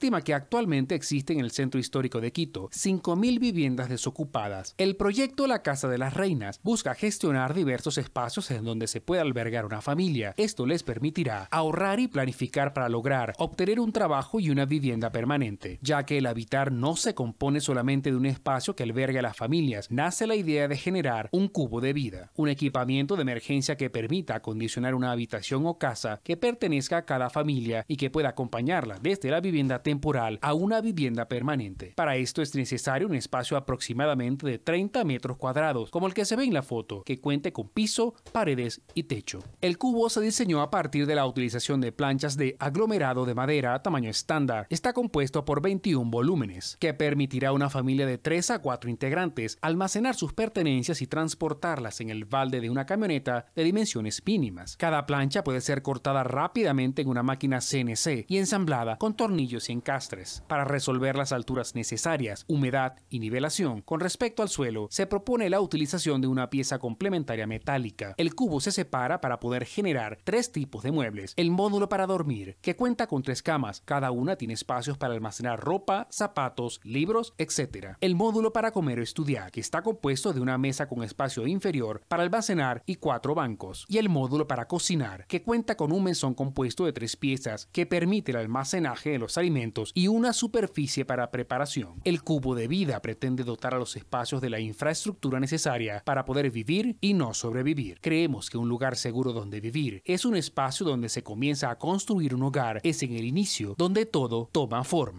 estima que actualmente existen en el centro histórico de Quito 5.000 viviendas desocupadas. El proyecto La Casa de las Reinas busca gestionar diversos espacios en donde se pueda albergar una familia. Esto les permitirá ahorrar y planificar para lograr obtener un trabajo y una vivienda permanente, ya que el habitar no se compone solamente de un espacio que albergue a las familias, nace la idea de generar un cubo de vida, un equipamiento de emergencia que permita acondicionar una habitación o casa que pertenezca a cada familia y que pueda acompañarla desde la vivienda temporal a una vivienda permanente. Para esto es necesario un espacio aproximadamente de 30 metros cuadrados, como el que se ve en la foto, que cuente con piso, paredes y techo. El cubo se diseñó a partir de la utilización de planchas de aglomerado de madera tamaño estándar. Está compuesto por 21 volúmenes, que permitirá a una familia de 3 a 4 integrantes almacenar sus pertenencias y transportarlas en el balde de una camioneta de dimensiones mínimas. Cada plancha puede ser cortada rápidamente en una máquina CNC y ensamblada con tornillos y para resolver las alturas necesarias, humedad y nivelación con respecto al suelo, se propone la utilización de una pieza complementaria metálica. El cubo se separa para poder generar tres tipos de muebles. El módulo para dormir, que cuenta con tres camas, cada una tiene espacios para almacenar ropa, zapatos, libros, etc. El módulo para comer o estudiar, que está compuesto de una mesa con espacio inferior para almacenar y cuatro bancos. Y el módulo para cocinar, que cuenta con un mesón compuesto de tres piezas que permite el almacenaje de los alimentos y una superficie para preparación. El cubo de vida pretende dotar a los espacios de la infraestructura necesaria para poder vivir y no sobrevivir. Creemos que un lugar seguro donde vivir es un espacio donde se comienza a construir un hogar, es en el inicio donde todo toma forma.